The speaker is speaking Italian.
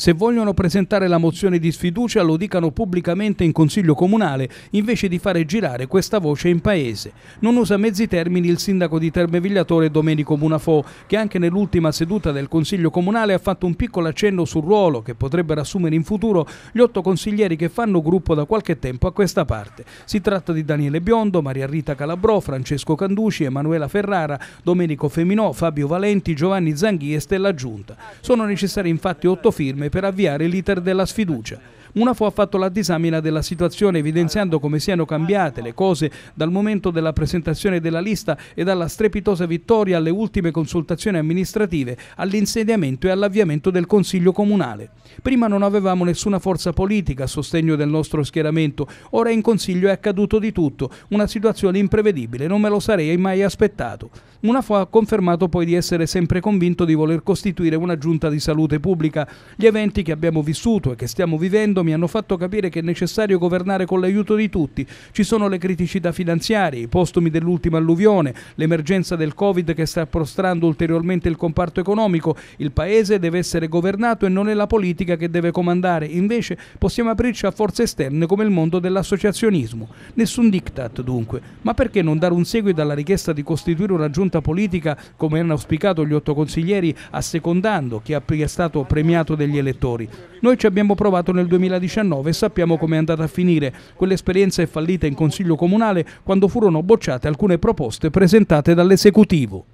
Se vogliono presentare la mozione di sfiducia lo dicano pubblicamente in Consiglio Comunale, invece di fare girare questa voce in Paese. Non usa mezzi termini il sindaco di Termevigliatore Domenico Munafò, che anche nell'ultima seduta del Consiglio Comunale ha fatto un piccolo accenno sul ruolo che potrebbero assumere in futuro gli otto consiglieri che fanno gruppo da qualche tempo a questa parte. Si tratta di Daniele Biondo, Maria Rita Calabrò, Francesco Canduci, Emanuela Ferrara, Domenico Feminò, Fabio Valenti, Giovanni Zanghi e Stella Giunta. Sono necessarie infatti otto firme per avviare l'iter della sfiducia Munafo ha fatto la disamina della situazione evidenziando come siano cambiate le cose dal momento della presentazione della lista e dalla strepitosa vittoria alle ultime consultazioni amministrative, all'insediamento e all'avviamento del Consiglio Comunale. Prima non avevamo nessuna forza politica a sostegno del nostro schieramento, ora in Consiglio è accaduto di tutto, una situazione imprevedibile, non me lo sarei mai aspettato. Munafo ha confermato poi di essere sempre convinto di voler costituire una giunta di salute pubblica. Gli eventi che abbiamo vissuto e che stiamo vivendo quando mi hanno fatto capire che è necessario governare con l'aiuto di tutti, ci sono le criticità finanziarie, i postumi dell'ultima alluvione, l'emergenza del Covid che sta prostrando ulteriormente il comparto economico, il Paese deve essere governato e non è la politica che deve comandare. Invece possiamo aprirci a forze esterne come il mondo dell'associazionismo. Nessun diktat dunque, ma perché non dare un seguito alla richiesta di costituire una giunta politica come hanno auspicato gli otto consiglieri, assecondando chi è stato premiato degli elettori? Noi ci abbiamo provato nel 2000 2019 e sappiamo come è andata a finire. Quell'esperienza è fallita in Consiglio Comunale quando furono bocciate alcune proposte presentate dall'esecutivo.